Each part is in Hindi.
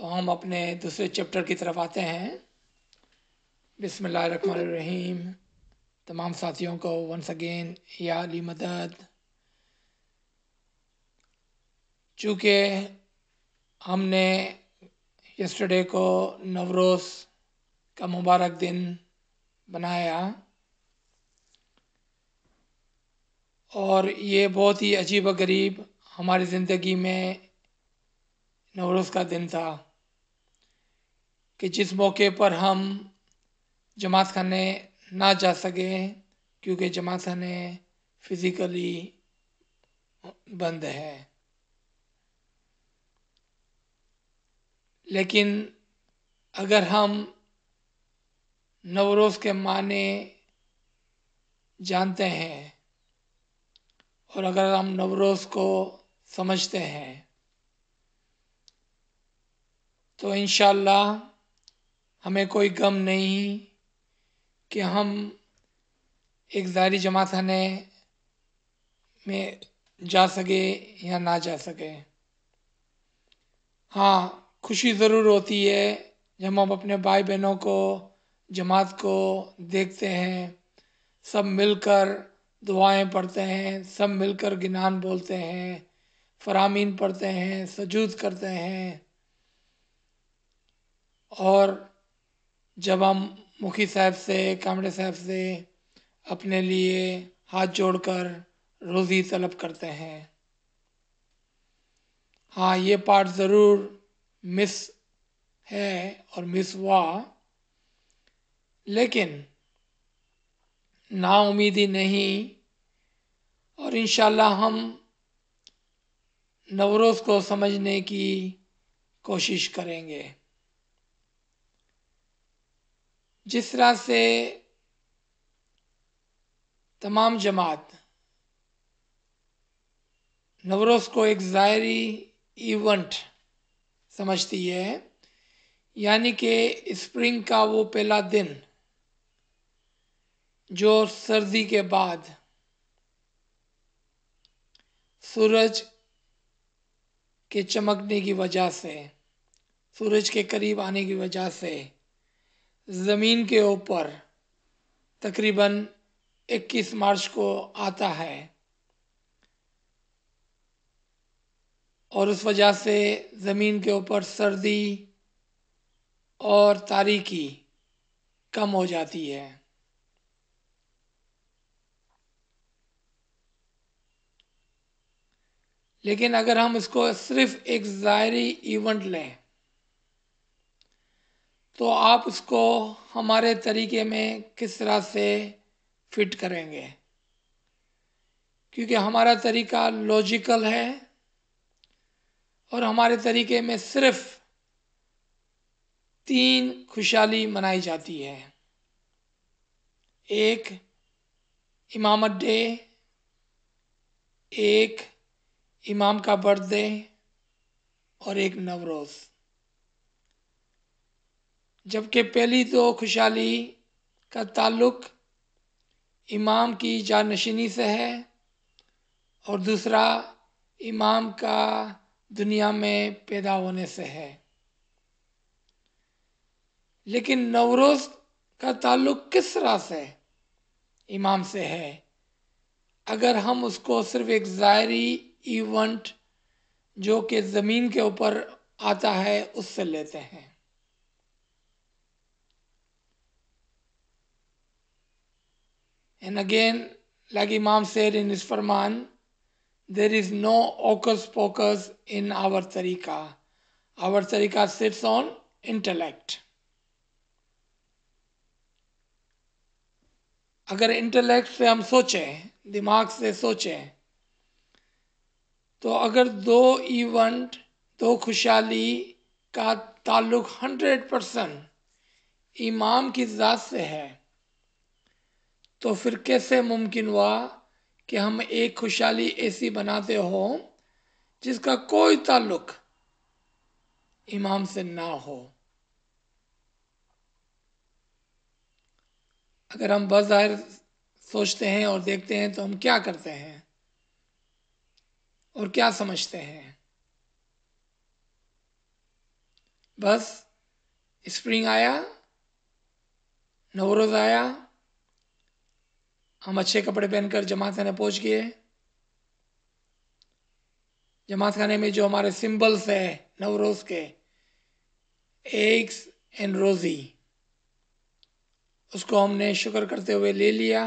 तो हम अपने दूसरे चैप्टर की तरफ आते हैं बिसमीम तमाम साथियों को वंस अगेन या अली मदद चूँकि हमने यस्टरडे को नवरोज़ का मुबारक दिन बनाया और ये बहुत ही अजीब गरीब हमारी ज़िंदगी में नवरोज़ का दिन था कि जिस मौके पर हम जमात खाने ना जा सके क्योंकि जमात खाने फिज़िकली बंद है लेकिन अगर हम नवरोज़ के माने जानते हैं और अगर हम नवरोज़ को समझते हैं तो इन हमें कोई गम नहीं कि हम एक जारी जमा थाने में जा सके या ना जा सके हाँ खुशी ज़रूर होती है जब हम अपने भाई बहनों को जमात को देखते हैं सब मिलकर दुआएं पढ़ते हैं सब मिलकर गिनान बोलते हैं फरामीन पढ़ते हैं सजूद करते हैं और जब हम मुखी साहब से कामड़े साहब से अपने लिए हाथ जोड़कर रोज़ी तलब करते हैं हाँ ये पार्ट ज़रूर मिस है और मिस हुआ लेकिन ना उम्मीदी नहीं और इन हम नवरोज़ को समझने की कोशिश करेंगे जिस तरह से तमाम जमात नवरोज को एक ज़ाहरी इवेंट समझती है यानी कि स्प्रिंग का वो पहला दिन जो सर्दी के बाद सूरज के चमकने की वजह से सूरज के करीब आने की वजह से ज़मीन के ऊपर तकरीबन 21 मार्च को आता है और उस वजह से ज़मीन के ऊपर सर्दी और तारीकी कम हो जाती है लेकिन अगर हम इसको सिर्फ एक ज़ाहरी इवेंट लें तो आप उसको हमारे तरीके में किस तरह से फिट करेंगे क्योंकि हमारा तरीका लॉजिकल है और हमारे तरीके में सिर्फ तीन खुशहाली मनाई जाती है एक इमामत डे एक इमाम का बर्थडे और एक नवरोज़ जबकि पहली तो खुशहाली का ताल्लुक इमाम की जानशीनी से है और दूसरा इमाम का दुनिया में पैदा होने से है लेकिन नवरोज़ का ताल्लुक किस तरह से इमाम से है अगर हम उसको सिर्फ एक ज़ायरी इवेंट जो कि ज़मीन के ऊपर आता है उससे लेते हैं And again, like Imam said in his Farman, there is no hocus pocus in our tariqah. Our tariqah sits on intellect. अगर इंटेलेक्ट से हम सोचें दिमाग से सोचें तो अगर दो इवेंट दो खुशहाली का ताल्लुक हंड्रेड परसेंट इमाम की ज़ात से है तो फिर कैसे मुमकिन हुआ कि हम एक खुशहाली ऐसी बनाते हो जिसका कोई ताल्लुक इमाम से ना हो अगर हम बाहर सोचते हैं और देखते हैं तो हम क्या करते हैं और क्या समझते हैं बस स्प्रिंग आया नवरोज़ आया हम अच्छे कपड़े पहनकर जमात खाना पहुँच गए जमात खाने में जो हमारे सिंबल्स है नवरोज़ के एग्स एंड रोज़ी उसको हमने शुक्र करते हुए ले लिया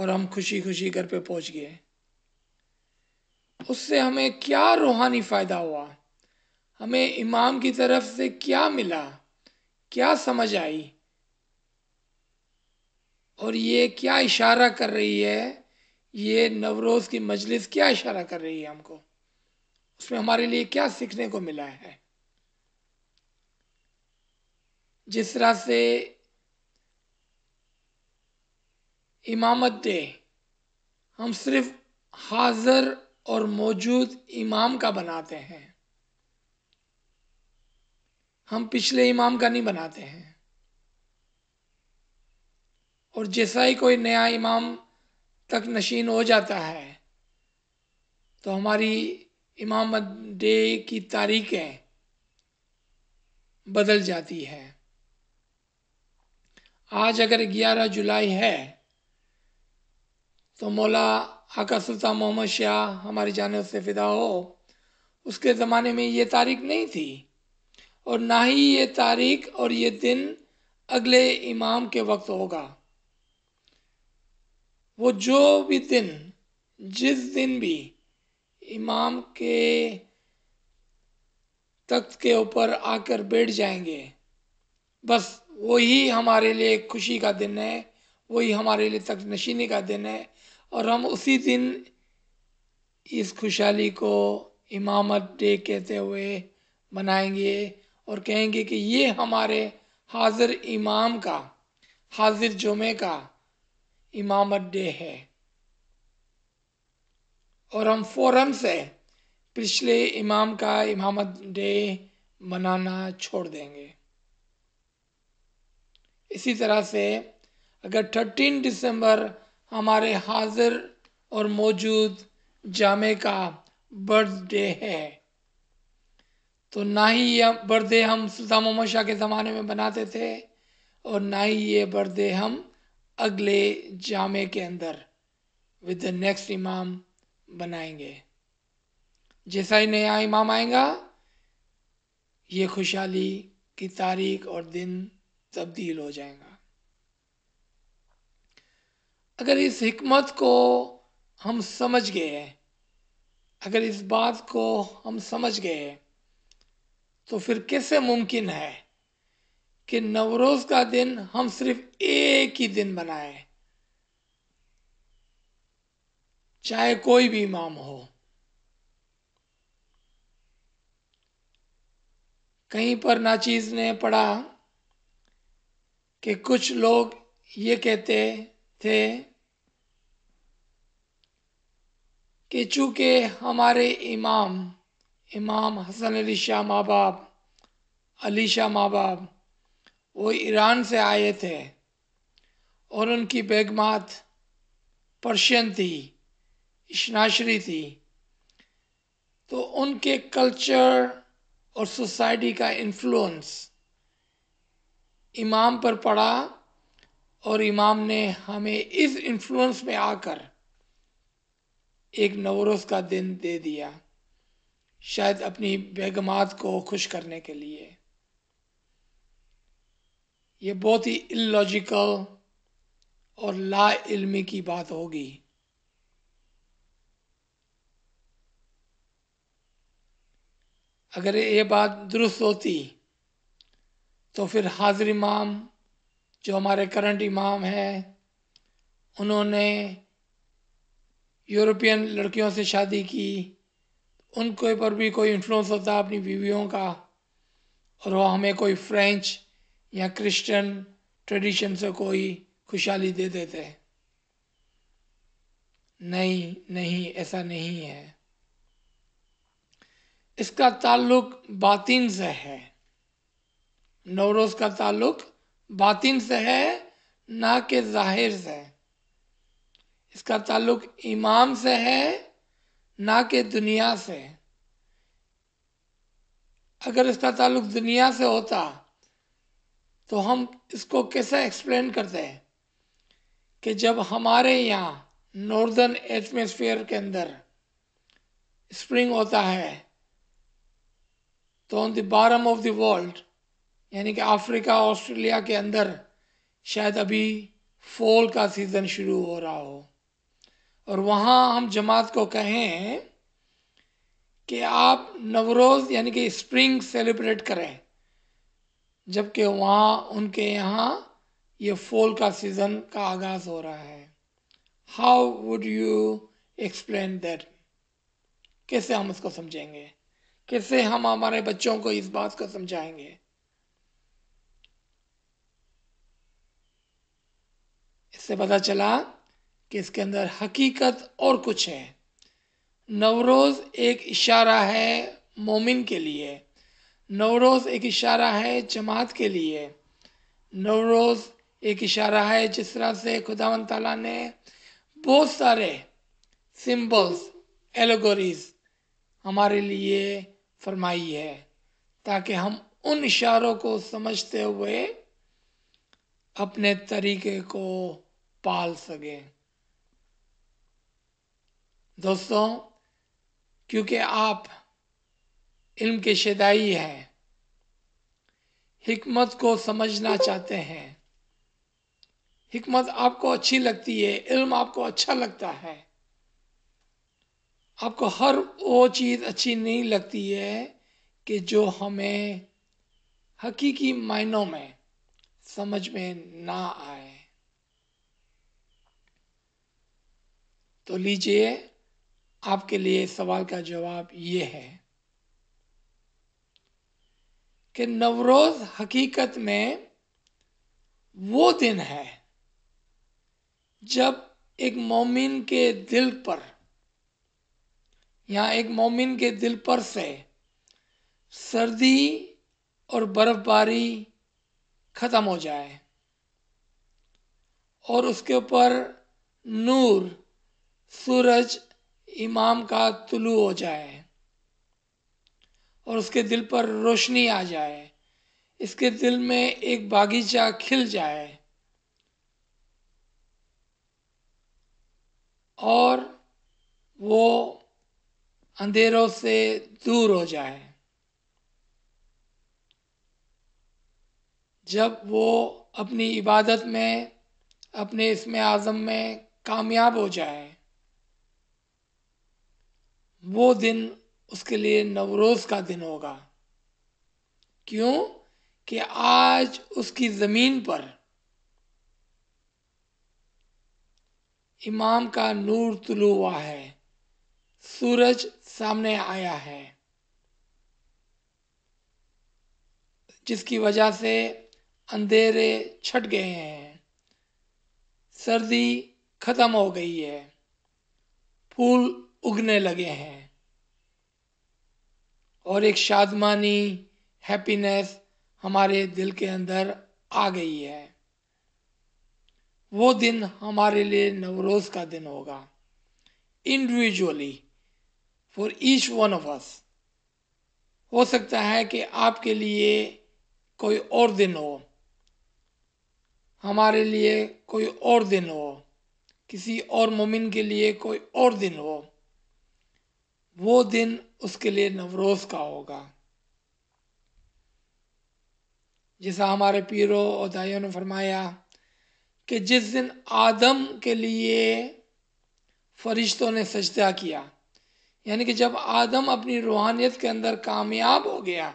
और हम खुशी खुशी घर पे पहुंच गए उससे हमें क्या रूहानी फ़ायदा हुआ हमें इमाम की तरफ से क्या मिला क्या समझ आई और ये क्या इशारा कर रही है ये नवरोज़ की मजलिस क्या इशारा कर रही है हमको उसमें हमारे लिए क्या सीखने को मिला है जिस तरह से इमामत डे हम सिर्फ हाज़र और मौजूद इमाम का बनाते हैं हम पिछले इमाम का नहीं बनाते हैं और जैसा ही कोई नया इमाम तक नशीन हो जाता है तो हमारी इमामत डे की तारीखें बदल जाती है आज अगर 11 जुलाई है तो मौला आका सुल्तान मोहम्मद शाह हमारी जाने से फिदा हो उसके ज़माने में ये तारीख नहीं थी और ना ही ये तारीख और ये दिन अगले इमाम के वक्त होगा वो जो भी दिन जिस दिन भी इमाम के तख्त के ऊपर आकर बैठ जाएंगे बस वही हमारे लिए खुशी का दिन है वही हमारे लिए तख्त नशीनी का दिन है और हम उसी दिन इस खुशहाली को इमामत डे कहते हुए मनाएंगे और कहेंगे कि ये हमारे हाजिर इमाम का हाजिर जुमे का इमामत डे है और हम फ़ौरन से पिछले इमाम का इमामत डे मनाना छोड़ देंगे इसी तरह से अगर थर्टीन दिसंबर हमारे हाजिर और मौजूद जामे का बर्थडे है तो ना ही यह बर्थडे हम सुल्तान मोहम्मद शाह के ज़माने में बनाते थे और ना ही ये बर्थडे हम अगले जामे के अंदर विद द नेक्स्ट इमाम बनाएंगे जैसा ही नया इमाम आएगा ये खुशहाली की तारीख और दिन तब्दील हो जाएगा अगर इस हमत को हम समझ गए हैं अगर इस बात को हम समझ गए हैं तो फिर कैसे मुमकिन है कि नवरोज का दिन हम सिर्फ एक ही दिन बनाए चाहे कोई भी इमाम हो कहीं पर नाचीज ने पढ़ा कि कुछ लोग ये कहते थे कि चूंकि हमारे इमाम इमाम हसन अली शाह माँ बाप अली शाह माँ बाप वो ईरान से आए थे और उनकी बेगमात पर्शियन थी इश्नाशरी थी तो उनके कल्चर और सोसाइटी का इन्फ्लुएंस इमाम पर पड़ा और इमाम ने हमें इस इन्फ्लुएंस में आकर एक नवरोज़ का दिन दे दिया शायद अपनी बेगमात को खुश करने के लिए ये बहुत ही इलॉजिकल और ला इल्मी की बात होगी अगर ये बात दुरुस्त होती तो फिर हाजिर इमाम जो हमारे करंट इमाम हैं उन्होंने यूरोपियन लड़कियों से शादी की उनके पर भी कोई इन्फ्लुएंस होता अपनी बीवियों का और वो हमें कोई फ्रेंच या क्रिश्चियन ट्रेडिशन से कोई खुशहाली दे देते नहीं नहीं ऐसा नहीं है इसका ताल्लुक बातिन से है नवरोज का ताल्लुक बातिन से है ना के जाहिर से इसका ताल्लुक इमाम से है ना के दुनिया से अगर इसका ताल्लुक दुनिया से होता तो हम इसको कैसे एक्सप्लेन करते हैं कि जब हमारे यहाँ नॉर्दर्न एटमोसफियर के अंदर स्प्रिंग होता है तो on the bottom of the world यानी कि अफ्रीका ऑस्ट्रेलिया के अंदर शायद अभी फॉल का सीज़न शुरू हो रहा हो और वहाँ हम जमात को कहें कि आप नवरोज़ यानी कि स्प्रिंग सेलिब्रेट करें जबकि वहाँ उनके यहाँ ये फॉल का सीज़न का आगाज़ हो रहा है how would you explain that कैसे हम उसको समझेंगे कैसे हम हमारे बच्चों को इस बात को समझाएंगे इससे पता चला कि इसके अंदर हकीकत और कुछ है नवरोज़ एक इशारा है मोमिन के लिए नवरोज एक इशारा है जमात के लिए नवरोज एक इशारा है जिस तरह से खुदावन तला ने बहुत सारे सिंबल्स एलोगोरीज हमारे लिए फरमाई है ताकि हम उन इशारों को समझते हुए अपने तरीके को पाल सकें दोस्तों क्योंकि आप इल्म के शेदाई हैं हिकमत को समझना चाहते हैं हिकमत आपको अच्छी लगती है इल्म आपको अच्छा लगता है आपको हर वो चीज़ अच्छी नहीं लगती है कि जो हमें हकीकी मायनों में समझ में ना आए तो लीजिए आपके लिए सवाल का जवाब ये है कि नवरोज हकीकत में वो दिन है जब एक मोमिन के दिल पर या एक मोमिन के दिल पर से सर्दी और बर्फबारी ख़त्म हो जाए और उसके ऊपर नूर सूरज इमाम का तुलू हो जाए और उसके दिल पर रोशनी आ जाए इसके दिल में एक बागीचा खिल जाए और वो अंधेरों से दूर हो जाए जब वो अपनी इबादत में अपने इसमें आज़म में कामयाब हो जाए वो दिन उसके लिए नवरोज का दिन होगा क्यों कि आज उसकी जमीन पर इमाम का नूर तुलू हुआ है सूरज सामने आया है जिसकी वजह से अंधेरे छट गए हैं सर्दी खत्म हो गई है फूल उगने लगे हैं और एक शादमानी हैप्पीनेस हमारे दिल के अंदर आ गई है वो दिन हमारे लिए नवरोज का दिन होगा individually for each one of us हो सकता है कि आपके लिए कोई और दिन हो हमारे लिए कोई और दिन हो किसी और मोमिन के लिए कोई और दिन हो वो दिन उसके लिए नवरोज का होगा जैसा हमारे पीरों और दाइयों ने फरमाया कि जिस दिन आदम के लिए फरिश्तों ने सजदा किया यानी कि जब आदम अपनी रूहानियत के अंदर कामयाब हो गया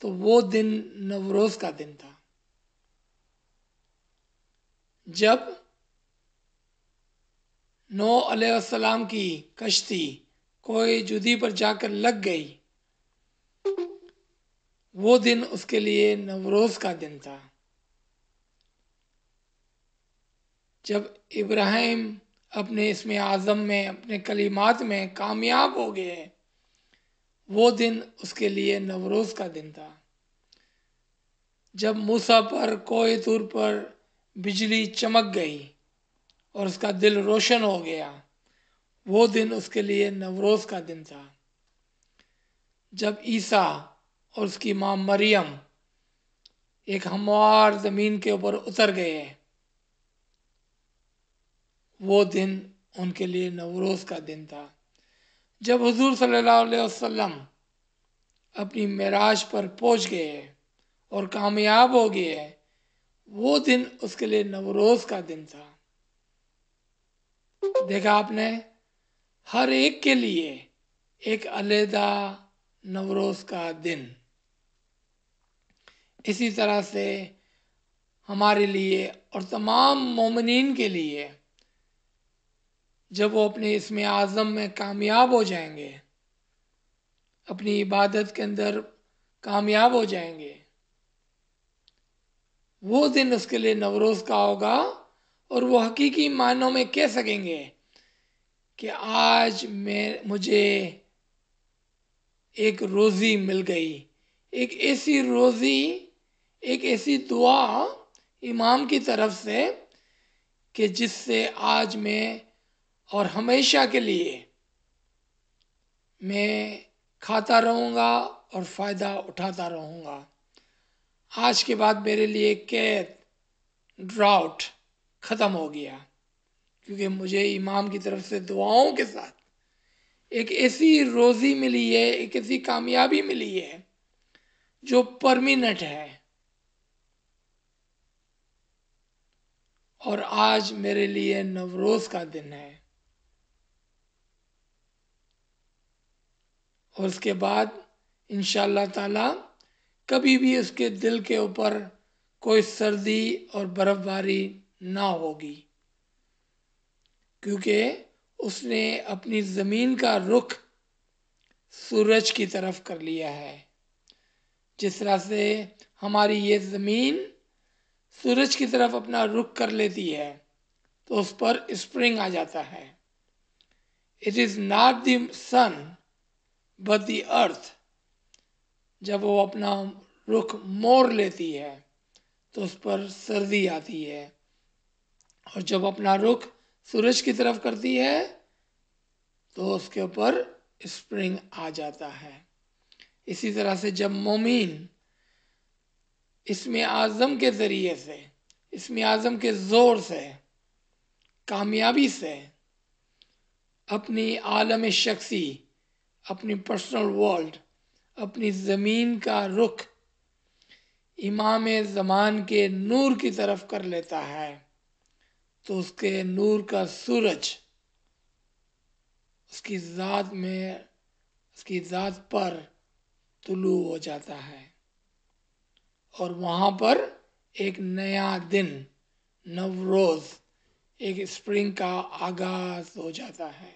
तो वो दिन नवरोज का दिन था जब नो अलैहिस्सलाम की कश्ती कोई जुदी पर जाकर लग गई वो दिन उसके लिए नवरोज का दिन था जब इब्राहिम अपने इसमें आज़म में अपने कलीमात में कामयाब हो गए वो दिन उसके लिए नवरोज़ का दिन था जब मूसा पर कोई दूर पर बिजली चमक गई और उसका दिल रोशन हो गया वो दिन उसके लिए नवरोज़ का दिन था जब ईसा और उसकी माँ मरियम एक हमवार ज़मीन के ऊपर उतर गए वो दिन उनके लिए नवरोज़ का दिन था जब हजूर सल्लल्लाहु अलैहि वसल्लम अपनी मराज पर पहुंच गए और कामयाब हो गए वो दिन उसके लिए नवरोज़ का दिन था देखा आपने हर एक के लिए एक अलहदा नवरोज का दिन इसी तरह से हमारे लिए और तमाम मोमिन के लिए जब वो अपने इसमें आज़म में कामयाब हो जाएंगे अपनी इबादत के अंदर कामयाब हो जाएंगे वो दिन उसके लिए नवरोज़ का होगा और वो हकीकी मानों में कह सकेंगे कि आज मैं मुझे एक रोज़ी मिल गई एक ऐसी रोज़ी एक ऐसी दुआ इमाम की तरफ से कि जिससे आज मैं और हमेशा के लिए मैं खाता रहूँगा और फ़ायदा उठाता रहूँगा आज के बाद मेरे लिए कैद ड्राउट ख़त्म हो गया क्योंकि मुझे इमाम की तरफ से दुआओं के साथ एक ऐसी रोज़ी मिली है एक ऐसी कामयाबी मिली है जो परमिनेंट है और आज मेरे लिए नवरोज का दिन है और उसके बाद इन ताला कभी भी उसके दिल के ऊपर कोई सर्दी और बर्फ़बारी ना होगी क्योंकि उसने अपनी ज़मीन का रुख सूरज की तरफ कर लिया है जिस तरह से हमारी ये ज़मीन सूरज की तरफ अपना रुख कर लेती है तो उस पर स्प्रिंग आ जाता है it is not the sun but the earth जब वो अपना रुख मोड़ लेती है तो उस पर सर्दी आती है और जब अपना रुख सूरज की तरफ करती है तो उसके ऊपर स्प्रिंग आ जाता है इसी तरह से जब मोमिन इसमें आज़म के ज़रिए से इसमें आज़म के ज़ोर से कामयाबी से अपनी आलम शख्सी अपनी पर्सनल वर्ल्ड अपनी ज़मीन का रुख इमाम ज़मान के नूर की तरफ कर लेता है तो उसके नूर का सूरज उसकी ज़ात में उसकी ज़ात पर तुलू हो जाता है और वहाँ पर एक नया दिन नवरोज़ एक स्प्रिंग का आगाज हो जाता है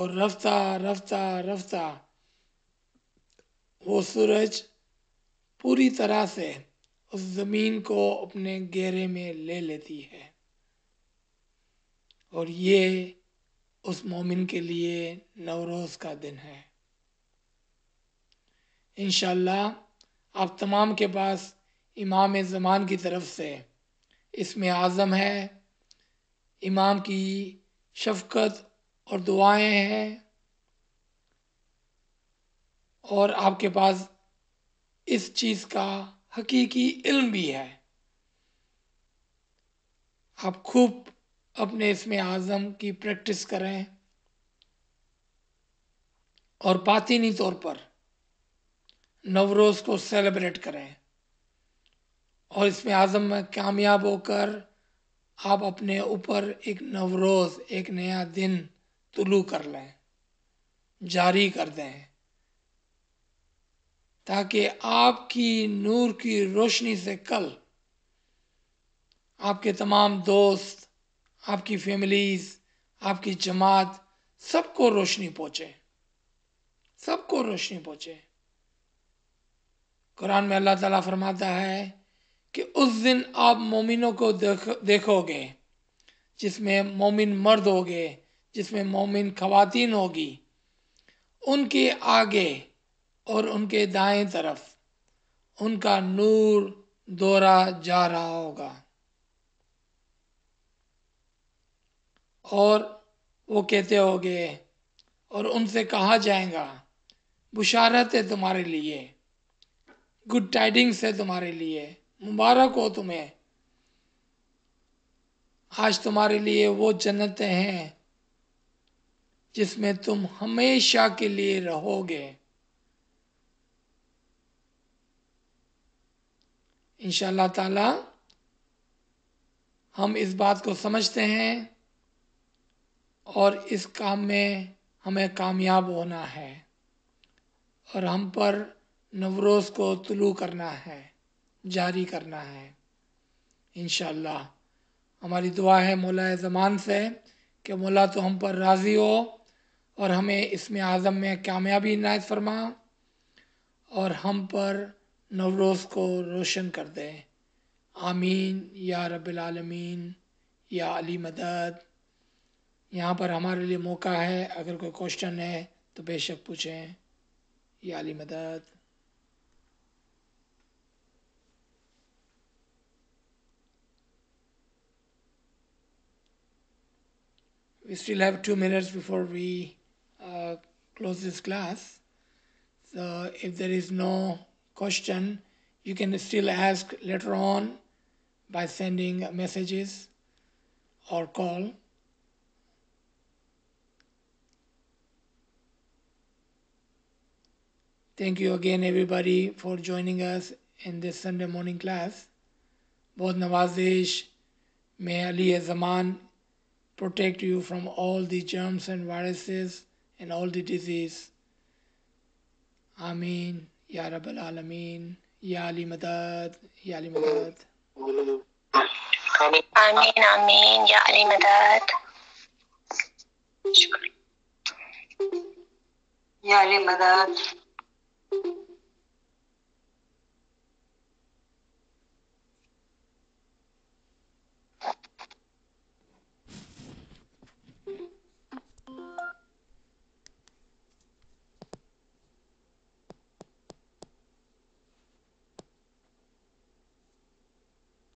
और रफ्ता रफ्ता रफ्ता वो सूरज पूरी तरह से उस ज़मीन को अपने घेरे में ले लेती है और ये उस मोमिन के लिए नवरोज़ का दिन है इन आप तमाम के पास इमाम ज़मान की तरफ से इसमें आज़म है इमाम की शफकत और दुआएं हैं और आपके पास इस चीज़ का हकीकी इल्म भी है आप खूब अपने इसमें आज़म की प्रैक्टिस करें और बातिनी तौर पर नवरोज़ को सेलिब्रेट करें और इसमें आज़म में कामयाब होकर आप अपने ऊपर एक नवरोज़ एक नया दिन तुलू कर लें जारी कर दें ताकि आपकी नूर की रोशनी से कल आपके तमाम दोस्त आपकी फैमिलीज आपकी जमात सबको रोशनी पहुँचे सबको रोशनी पहुँचे कुरान में अल्लाह ताला फरमाता है कि उस दिन आप मोमिनों को देख देखोगे जिसमें मोमिन मर्द होगे जिसमें मोमिन खवातीन होगी उनके आगे और उनके दाएं तरफ उनका नूर दौरा जा रहा होगा और वो कहते होंगे और उनसे कहा जाएगा बुशारत है तुम्हारे लिए गुड टाइडिंग्स है तुम्हारे लिए मुबारक हो तुम्हें आज तुम्हारे लिए वो जन्नतें हैं जिसमें तुम हमेशा के लिए रहोगे इन ताला हम इस बात को समझते हैं और इस काम में हमें कामयाब होना है और हम पर नवरोज़ को तुलू करना है जारी करना है इन हमारी दुआ है मौला ज़मान से कि मौला तो हम पर राज़ी हो और हमें इसमें आज़म में कामयाबी नायत फरमा और हम पर नवरोज़ को रोशन कर दे आमीन या रबालमीन या अली मदद यहाँ पर हमारे लिए मौका है अगर कोई क्वेश्चन है तो बेशक पूछें या अली मदद we still have two minutes before we uh, close this class. So if there is no question you can still ask later on by sending messages or call. Thank you again, everybody, for joining us in this Sunday morning class. Both Nawazish, may Ali Azaman protect you from all the germs and viruses and all the disease. Ameen. يا رب العالمين يا علي مداد يا علي مداد آمين آمين يا علي مداد شكرا يا علي مداد